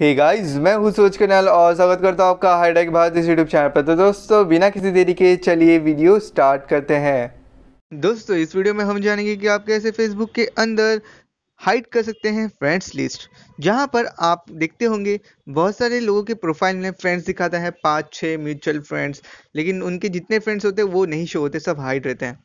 hey guys, मैं हूँ सूरज कन्याल और स्वागत करता हूँ आपका हाईटेक भारत इस यूट्यूब चैनल पर तो दोस्तों बिना किसी देरी के चलिए वीडियो स्टार्ट करते हैं दोस्तों इस वीडियो में हम जानेंगे कि आप कैसे फेसबुक के अंदर हाइड कर सकते हैं फ्रेंड्स लिस्ट जहां पर आप देखते होंगे बहुत सारे लोगों के प्रोफाइल में फ्रेंड्स दिखाता है पाँच छः म्यूचुअल फ्रेंड्स लेकिन उनके जितने फ्रेंड्स होते हैं वो नहीं शो होते सब हाइड रहते हैं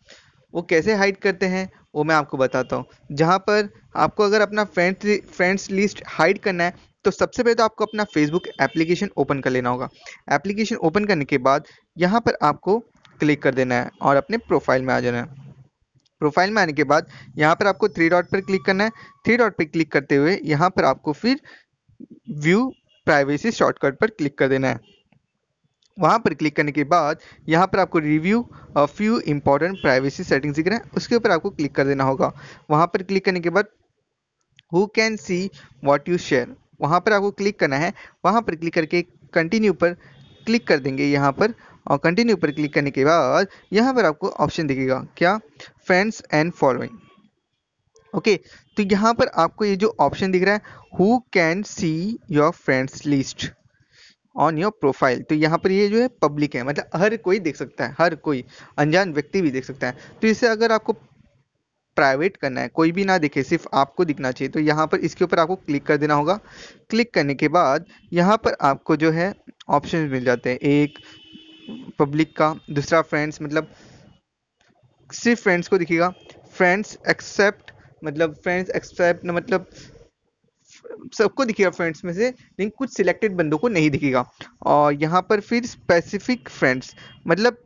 वो कैसे हाइड करते हैं वो मैं आपको बताता हूँ जहाँ पर आपको अगर अपना फ्रेंड्स फ्रेंड्स लिस्ट हाइड करना है तो सबसे पहले तो आपको अपना फेसबुक एप्लीकेशन ओपन कर लेना होगा एप्लीकेशन ओपन करने के बाद यहाँ पर आपको क्लिक कर देना है और अपने प्रोफाइल में आ जाना है प्रोफाइल में आने के बाद यहाँ पर आपको थ्री डॉट पर क्लिक करना है थ्री डॉट पर क्लिक करते हुए यहाँ पर आपको फिर व्यू प्राइवेसी शॉर्टकट पर क्लिक कर देना है वहाँ पर क्लिक करने के बाद यहाँ पर आपको review a few important privacy settings दिख रहे हैं उसके ऊपर आपको क्लिक कर देना होगा वहाँ पर क्लिक करने के बाद who can see what you share वहाँ पर आपको क्लिक करना है वहाँ पर क्लिक करके कंटिन्यू पर क्लिक कर देंगे यहाँ पर और कंटिन्यू पर क्लिक करने के बाद यहाँ पर आपको ऑप्शन दिखेगा क्या फ्रेंड्स एंड फॉलोइंग ओके तो यहाँ पर आपको ये जो ऑप्शन दिख रहा है who can see your friends list on your profile तो यहाँ पर ये जो है पब्लिक है मतलब हर कोई देख सकता है हर कोई अनजान व्यक्ति भी देख सकता है तो इसे अगर आपको प्राइवेट करना है कोई भी ना दिखे सिर्फ आपको दिखना चाहिए तो यहाँ पर इसके ऊपर आपको क्लिक कर देना होगा क्लिक करने के बाद यहाँ पर आपको जो है ऑप्शन मिल जाते हैं एक पब्लिक का दूसरा फ्रेंड्स मतलब सिर्फ फ्रेंड्स को दिखेगा फ्रेंड्स एक्सेप्ट मतलब फ्रेंड्स एक्सेप्ट मतलब सबको दिखेगा फ्रेंड्स में से लेकिन कुछ सिलेक्टेड बंदों को नहीं दिखेगा और यहाँ पर फिर स्पेसिफिक फ्रेंड्स मतलब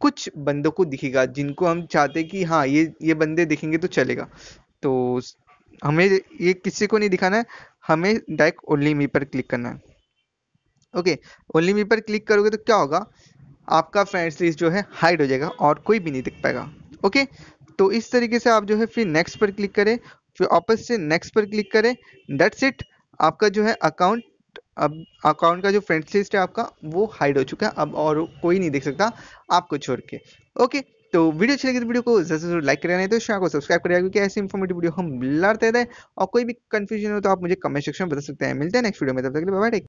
कुछ बंदों को दिखेगा जिनको हम चाहते कि हाँ ये ये बंदे दिखेंगे तो चलेगा तो हमें ये किसी को नहीं दिखाना है हमें डायरेक्ट ओनली मी पर क्लिक करना है ओके ओनली मी पर क्लिक करोगे तो क्या होगा आपका फ्रेंड्स लिस्ट जो है हाइड हो जाएगा और कोई भी नहीं दिख पाएगा ओके तो इस तरीके से आप जो है फिर नेक्स्ट पर क्लिक करें फिर वापस से नेक्स्ट पर क्लिक करें डेट्स इट आपका जो है अकाउंट अब अकाउंट का जो फ्रेंड्स लिस्ट है आपका वो हाइड हो चुका है अब और कोई नहीं देख सकता आपको छोड़ के ओके तो वीडियो अच्छी लगी तो वीडियो को जरूर लाइक करेगा नहीं तो चैनल को सब्सक्राइब करेगा क्योंकि ऐसी इन्फॉर्मेटिव वीडियो हम लड़ते रहे और कोई भी कन्फ्यूजन हो तो आप मुझे कमेंट सेक्शन में बता सकते हैं मिलते हैं नेक्स्ट वीडियो में तब तक के लिए बाय